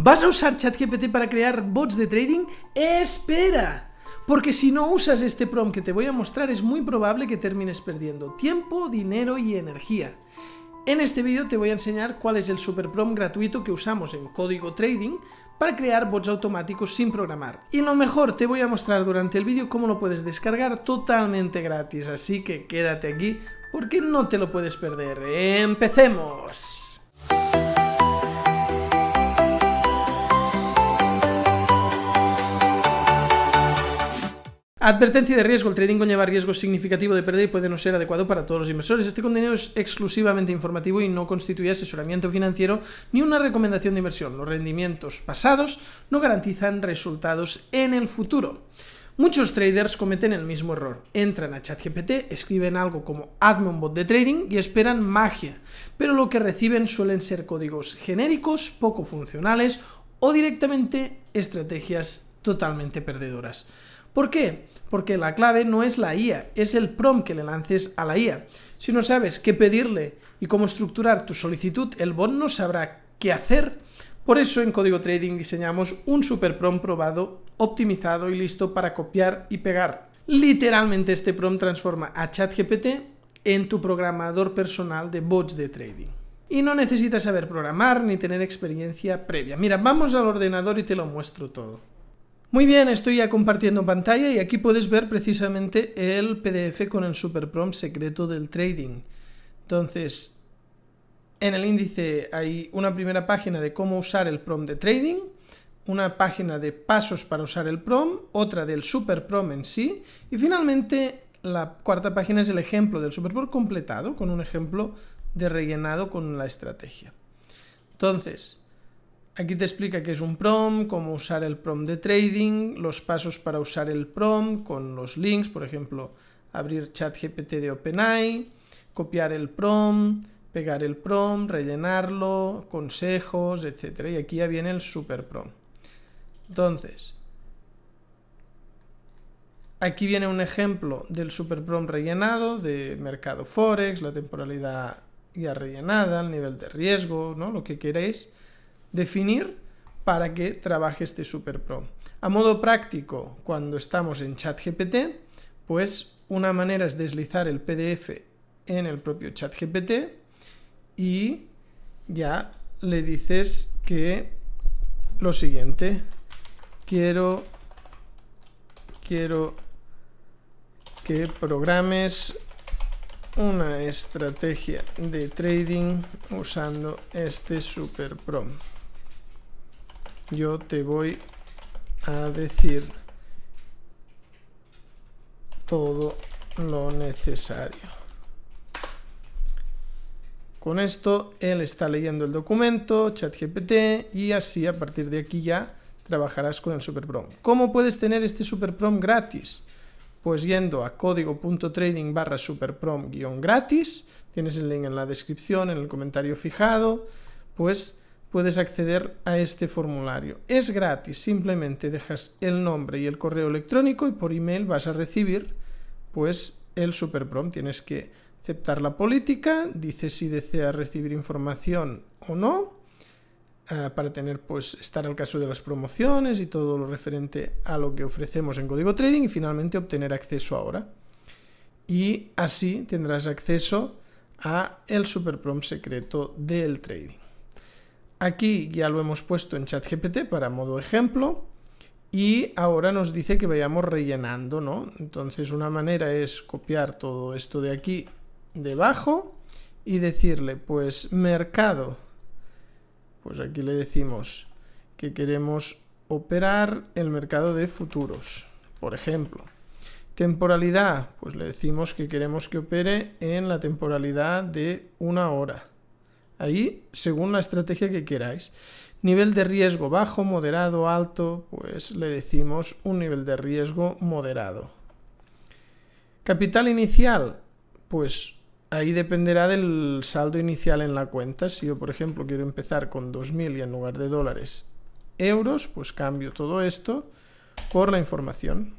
¿Vas a usar ChatGPT para crear bots de trading? ¡Espera! Porque si no usas este prompt que te voy a mostrar, es muy probable que termines perdiendo tiempo, dinero y energía. En este vídeo te voy a enseñar cuál es el super prompt gratuito que usamos en código trading para crear bots automáticos sin programar. Y lo mejor, te voy a mostrar durante el vídeo cómo lo puedes descargar totalmente gratis, así que quédate aquí porque no te lo puedes perder. ¡Empecemos! Advertencia de riesgo. El trading conlleva riesgo significativo de pérdida y puede no ser adecuado para todos los inversores. Este contenido es exclusivamente informativo y no constituye asesoramiento financiero ni una recomendación de inversión. Los rendimientos pasados no garantizan resultados en el futuro. Muchos traders cometen el mismo error. Entran a ChatGPT, escriben algo como hazme un bot de trading y esperan magia, pero lo que reciben suelen ser códigos genéricos, poco funcionales o directamente estrategias totalmente perdedoras. ¿Por qué? porque la clave no es la IA, es el prompt que le lances a la IA. Si no sabes qué pedirle y cómo estructurar tu solicitud, el bot no sabrá qué hacer. Por eso en Código Trading diseñamos un super prompt probado, optimizado y listo para copiar y pegar. Literalmente este prompt transforma a ChatGPT en tu programador personal de bots de trading. Y no necesitas saber programar ni tener experiencia previa. Mira, vamos al ordenador y te lo muestro todo. Muy bien, estoy ya compartiendo pantalla y aquí puedes ver precisamente el PDF con el SuperProm secreto del trading. Entonces, en el índice hay una primera página de cómo usar el Prom de trading, una página de pasos para usar el Prom, otra del SuperProm en sí y finalmente la cuarta página es el ejemplo del SuperProm completado con un ejemplo de rellenado con la estrategia. Entonces, Aquí te explica qué es un PROM, cómo usar el PROM de trading, los pasos para usar el PROM con los links, por ejemplo, abrir chat GPT de OpenAI, copiar el PROM, pegar el PROM, rellenarlo, consejos, etc. Y aquí ya viene el super PROM. Entonces, aquí viene un ejemplo del super PROM rellenado de mercado forex, la temporalidad ya rellenada, el nivel de riesgo, ¿no? lo que queréis definir para que trabaje este Super Pro. A modo práctico, cuando estamos en ChatGPT, pues una manera es deslizar el PDF en el propio ChatGPT y ya le dices que lo siguiente, quiero, quiero que programes una estrategia de trading usando este Super Pro yo te voy a decir todo lo necesario. Con esto él está leyendo el documento, ChatGPT, y así a partir de aquí ya trabajarás con el SuperProm. ¿Cómo puedes tener este SuperProm gratis? Pues yendo a código.trading barra SuperProm gratis, tienes el link en la descripción, en el comentario fijado, pues puedes acceder a este formulario. Es gratis, simplemente dejas el nombre y el correo electrónico y por email vas a recibir pues el Superprom Tienes que aceptar la política, dices si deseas recibir información o no ah, para tener pues estar al caso de las promociones y todo lo referente a lo que ofrecemos en Código Trading y finalmente obtener acceso ahora. Y así tendrás acceso a el Superprom secreto del trading. Aquí ya lo hemos puesto en ChatGPT para modo ejemplo y ahora nos dice que vayamos rellenando, ¿no? Entonces una manera es copiar todo esto de aquí debajo y decirle, pues mercado, pues aquí le decimos que queremos operar el mercado de futuros, por ejemplo. Temporalidad, pues le decimos que queremos que opere en la temporalidad de una hora. Ahí, según la estrategia que queráis. Nivel de riesgo bajo, moderado, alto, pues le decimos un nivel de riesgo moderado. Capital inicial, pues ahí dependerá del saldo inicial en la cuenta. Si yo, por ejemplo, quiero empezar con 2.000 y en lugar de dólares euros, pues cambio todo esto por la información.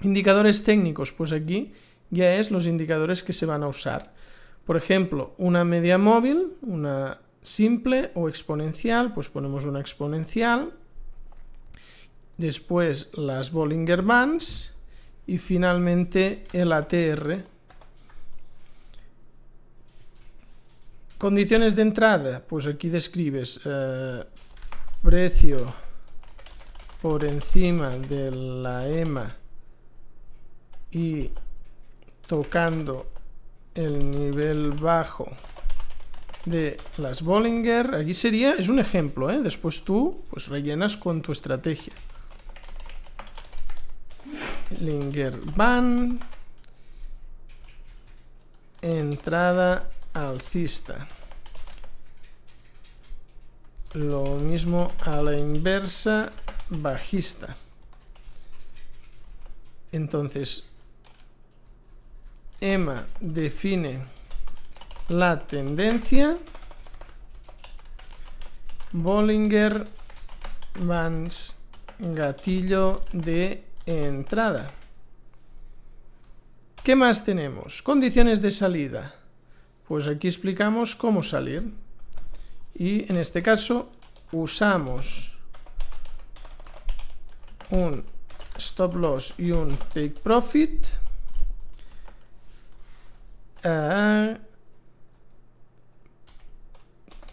Indicadores técnicos, pues aquí ya es los indicadores que se van a usar. Por ejemplo, una media móvil, una simple o exponencial, pues ponemos una exponencial. Después las Bollinger Bands y finalmente el ATR. Condiciones de entrada, pues aquí describes eh, precio por encima de la EMA y tocando el nivel bajo de las Bollinger. Aquí sería, es un ejemplo, ¿eh? Después tú, pues rellenas con tu estrategia. Bollinger van. Entrada alcista. Lo mismo a la inversa, bajista. Entonces, Emma define la tendencia. Bollinger Bands gatillo de entrada. ¿Qué más tenemos? Condiciones de salida. Pues aquí explicamos cómo salir. Y en este caso usamos un stop loss y un take profit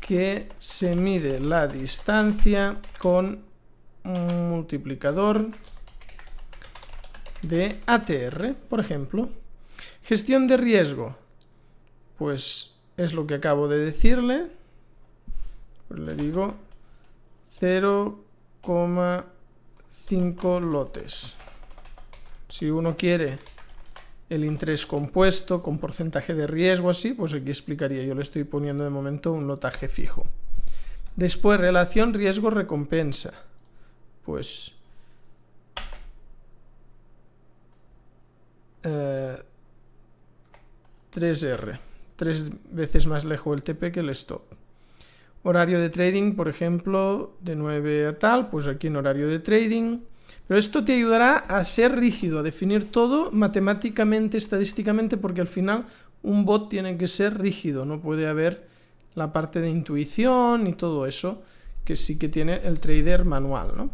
que se mide la distancia con un multiplicador de ATR, por ejemplo. Gestión de riesgo. Pues es lo que acabo de decirle. Pues le digo 0,5 lotes. Si uno quiere el interés compuesto con porcentaje de riesgo así, pues aquí explicaría, yo le estoy poniendo de momento un notaje fijo. Después, relación riesgo-recompensa. Pues... 3R. Eh, tres veces más lejos el TP que el stop. Horario de trading, por ejemplo, de 9 a tal, pues aquí en horario de trading. Pero esto te ayudará a ser rígido, a definir todo matemáticamente, estadísticamente, porque al final un bot tiene que ser rígido, no puede haber la parte de intuición y todo eso que sí que tiene el trader manual, ¿no?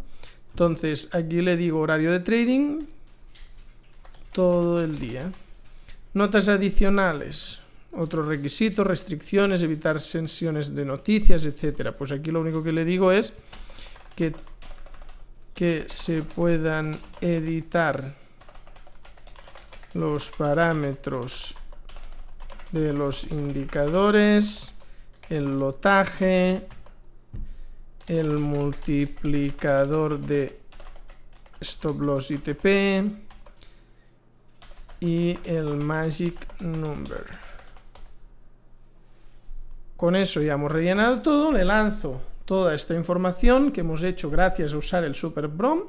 Entonces, aquí le digo horario de trading todo el día. Notas adicionales, otros requisitos, restricciones, evitar sensiones de noticias, etcétera. Pues aquí lo único que le digo es que que se puedan editar los parámetros de los indicadores, el lotaje, el multiplicador de stop loss ITP y el magic number. Con eso ya hemos rellenado todo, le lanzo toda esta información que hemos hecho gracias a usar el SuperBROM,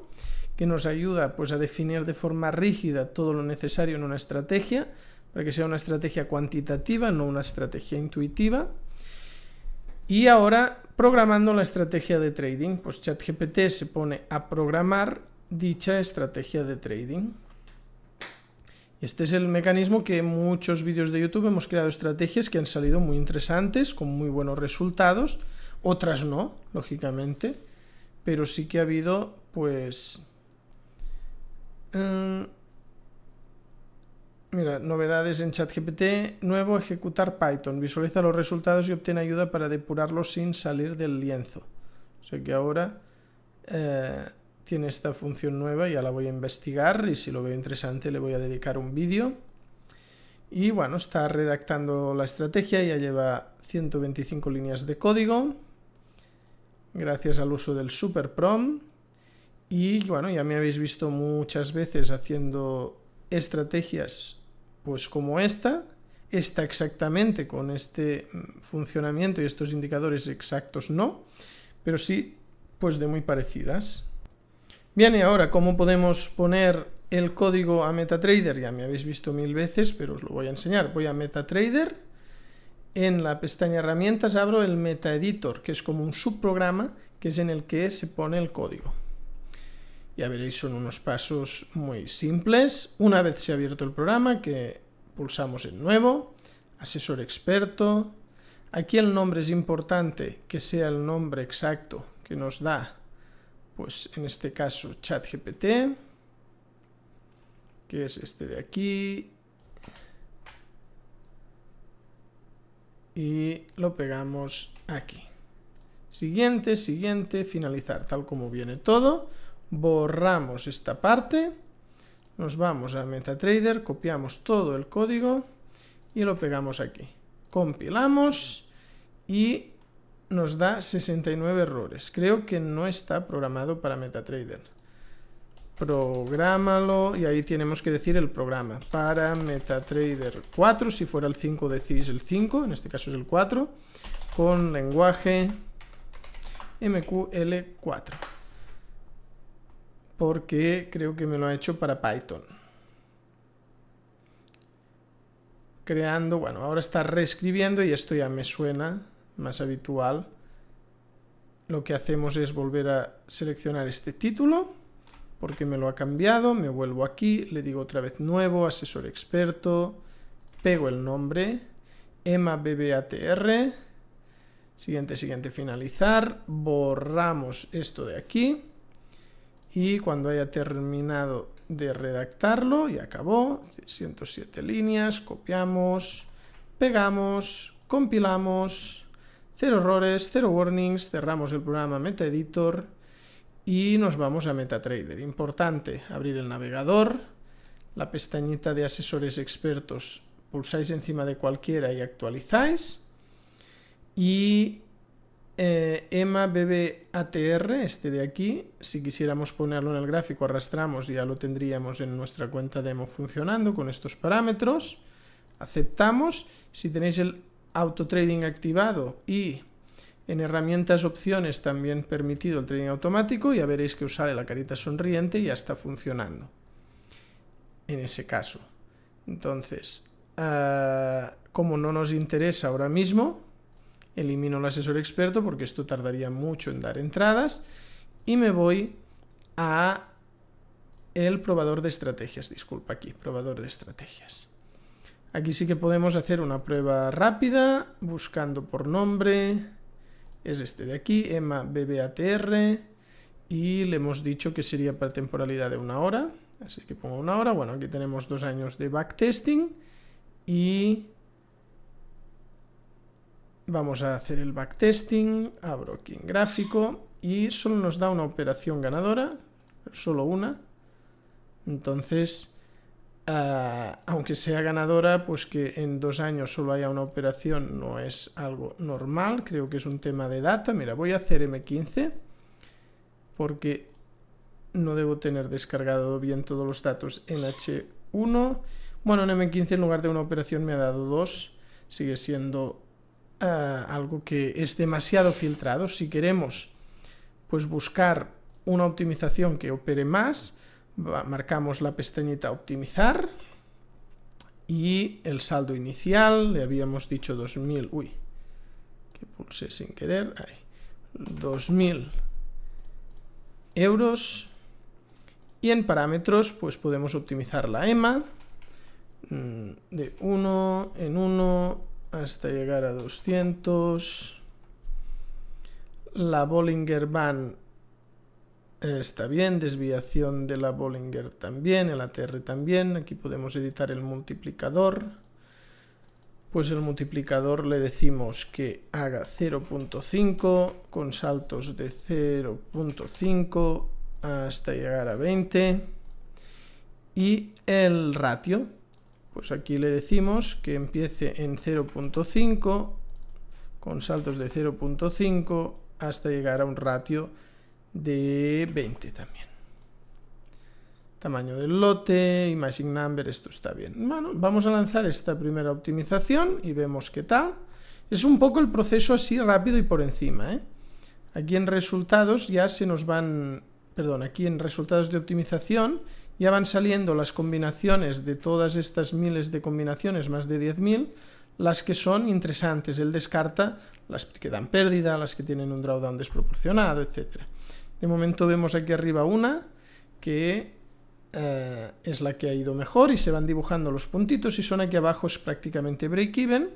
que nos ayuda pues, a definir de forma rígida todo lo necesario en una estrategia, para que sea una estrategia cuantitativa, no una estrategia intuitiva. Y ahora programando la estrategia de trading, pues ChatGPT se pone a programar dicha estrategia de trading. Este es el mecanismo que en muchos vídeos de YouTube hemos creado estrategias que han salido muy interesantes, con muy buenos resultados, otras no, lógicamente, pero sí que ha habido, pues... Eh, mira, novedades en ChatGPT, nuevo, ejecutar Python, visualiza los resultados y obtiene ayuda para depurarlos sin salir del lienzo. O sea que ahora eh, tiene esta función nueva, ya la voy a investigar y si lo veo interesante le voy a dedicar un vídeo. Y bueno, está redactando la estrategia, ya lleva 125 líneas de código gracias al uso del Super Y bueno, ya me habéis visto muchas veces haciendo estrategias pues como esta, esta exactamente con este mm, funcionamiento y estos indicadores exactos no, pero sí pues de muy parecidas. Bien, y ahora, ¿cómo podemos poner el código a MetaTrader? Ya me habéis visto mil veces, pero os lo voy a enseñar. Voy a MetaTrader en la pestaña herramientas abro el meta editor que es como un subprograma que es en el que se pone el código. Ya veréis, son unos pasos muy simples. Una vez se ha abierto el programa, que pulsamos en Nuevo, Asesor Experto. Aquí el nombre es importante, que sea el nombre exacto que nos da, pues en este caso ChatGPT, que es este de aquí, y lo pegamos aquí. Siguiente, siguiente, finalizar, tal como viene todo. Borramos esta parte, nos vamos a MetaTrader, copiamos todo el código y lo pegamos aquí. Compilamos y nos da 69 errores. Creo que no está programado para MetaTrader prográmalo y ahí tenemos que decir el programa para MetaTrader 4 si fuera el 5 decís el 5 en este caso es el 4 con lenguaje MQL4 porque creo que me lo ha hecho para Python creando, bueno ahora está reescribiendo y esto ya me suena más habitual lo que hacemos es volver a seleccionar este título porque me lo ha cambiado, me vuelvo aquí, le digo otra vez nuevo, asesor experto, pego el nombre, MBBATR, siguiente, siguiente, finalizar, borramos esto de aquí y cuando haya terminado de redactarlo, y acabó, 107 líneas, copiamos, pegamos, compilamos, cero errores, cero warnings, cerramos el programa MetaEditor y nos vamos a MetaTrader. Importante, abrir el navegador, la pestañita de asesores expertos, pulsáis encima de cualquiera y actualizáis. Y eh, este de aquí, si quisiéramos ponerlo en el gráfico, arrastramos y ya lo tendríamos en nuestra cuenta demo funcionando con estos parámetros. Aceptamos. Si tenéis el auto trading activado y en herramientas opciones también permitido el trading automático, ya veréis que os la carita sonriente y ya está funcionando. En ese caso. Entonces, ah, como no nos interesa ahora mismo, elimino el asesor experto porque esto tardaría mucho en dar entradas y me voy a el probador de estrategias, disculpa aquí, probador de estrategias. Aquí sí que podemos hacer una prueba rápida buscando por nombre, es este de aquí, EMA BBATR, y le hemos dicho que sería para temporalidad de una hora, así que pongo una hora, bueno, aquí tenemos dos años de backtesting, y vamos a hacer el backtesting, abro aquí en gráfico, y solo nos da una operación ganadora, solo una, entonces Ah, aunque sea ganadora, pues que en dos años solo haya una operación no es algo normal, creo que es un tema de data. Mira, voy a hacer M15 porque no debo tener descargado bien todos los datos en H1. Bueno, en M15 en lugar de una operación me ha dado dos, sigue siendo ah, algo que es demasiado filtrado. Si queremos pues buscar una optimización que opere más, marcamos la pestañita optimizar y el saldo inicial, le habíamos dicho 2000, uy, que pulsé sin querer, 2000 euros y en parámetros pues podemos optimizar la EMA mm, de 1 en 1 hasta llegar a 200 la Bollinger Band está bien, desviación de la Bollinger también, el ATR también, aquí podemos editar el multiplicador, pues el multiplicador le decimos que haga 0.5 con saltos de 0.5 hasta llegar a 20 y el ratio pues aquí le decimos que empiece en 0.5 con saltos de 0.5 hasta llegar a un ratio de 20 también. Tamaño del lote, imaging number, esto está bien. Bueno, vamos a lanzar esta primera optimización y vemos qué tal. Es un poco el proceso así rápido y por encima, ¿eh? Aquí en resultados ya se nos van... Perdón, aquí en resultados de optimización ya van saliendo las combinaciones de todas estas miles de combinaciones, más de 10.000, las que son interesantes. el descarta las que dan pérdida, las que tienen un drawdown desproporcionado, etcétera de momento vemos aquí arriba una que eh, es la que ha ido mejor y se van dibujando los puntitos y son aquí abajo es prácticamente break-even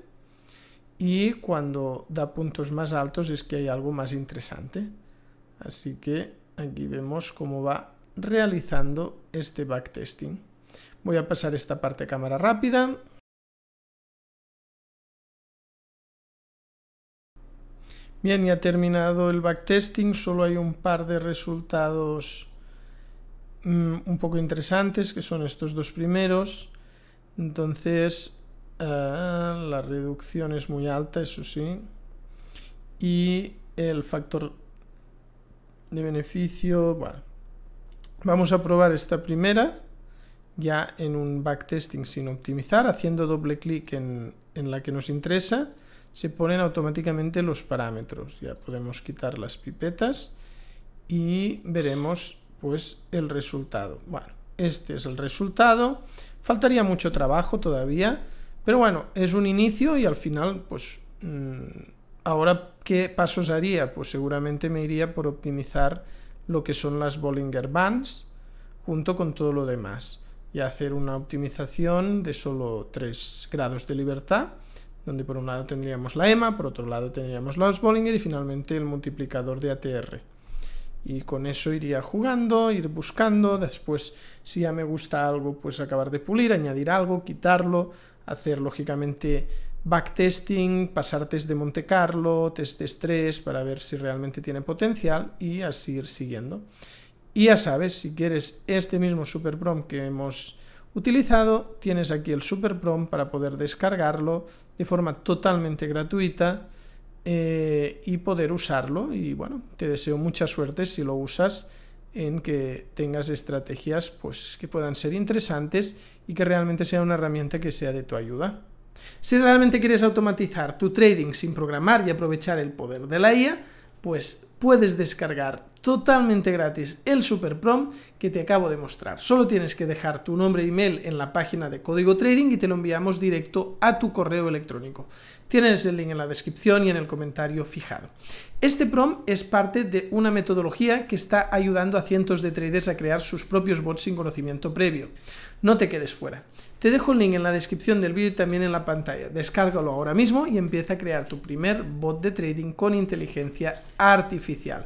y cuando da puntos más altos es que hay algo más interesante. Así que aquí vemos cómo va realizando este backtesting. Voy a pasar esta parte cámara rápida. Bien, ya terminado el backtesting, solo hay un par de resultados mm, un poco interesantes, que son estos dos primeros. Entonces, ah, la reducción es muy alta, eso sí. Y el factor de beneficio, bueno. Vamos a probar esta primera, ya en un backtesting sin optimizar, haciendo doble clic en, en la que nos interesa se ponen automáticamente los parámetros. Ya podemos quitar las pipetas y veremos pues el resultado. Bueno, este es el resultado. Faltaría mucho trabajo todavía, pero bueno, es un inicio y al final pues mm, ahora qué pasos haría? Pues seguramente me iría por optimizar lo que son las Bollinger Bands junto con todo lo demás y hacer una optimización de solo 3 grados de libertad donde por un lado tendríamos la EMA, por otro lado tendríamos los Bollinger y finalmente el multiplicador de ATR. Y con eso iría jugando, ir buscando, después si ya me gusta algo, pues acabar de pulir, añadir algo, quitarlo, hacer lógicamente backtesting, pasar test de Monte Carlo, test de estrés para ver si realmente tiene potencial y así ir siguiendo. Y ya sabes, si quieres este mismo SuperProm que hemos utilizado, tienes aquí el Super Prom para poder descargarlo de forma totalmente gratuita eh, y poder usarlo. Y bueno, te deseo mucha suerte si lo usas en que tengas estrategias pues, que puedan ser interesantes y que realmente sea una herramienta que sea de tu ayuda. Si realmente quieres automatizar tu trading sin programar y aprovechar el poder de la IA, pues puedes descargar totalmente gratis el Super Prom que te acabo de mostrar. Solo tienes que dejar tu nombre y e email en la página de Código Trading y te lo enviamos directo a tu correo electrónico. Tienes el link en la descripción y en el comentario fijado. Este prom es parte de una metodología que está ayudando a cientos de traders a crear sus propios bots sin conocimiento previo. No te quedes fuera. Te dejo el link en la descripción del vídeo y también en la pantalla. Descárgalo ahora mismo y empieza a crear tu primer bot de trading con inteligencia artificial.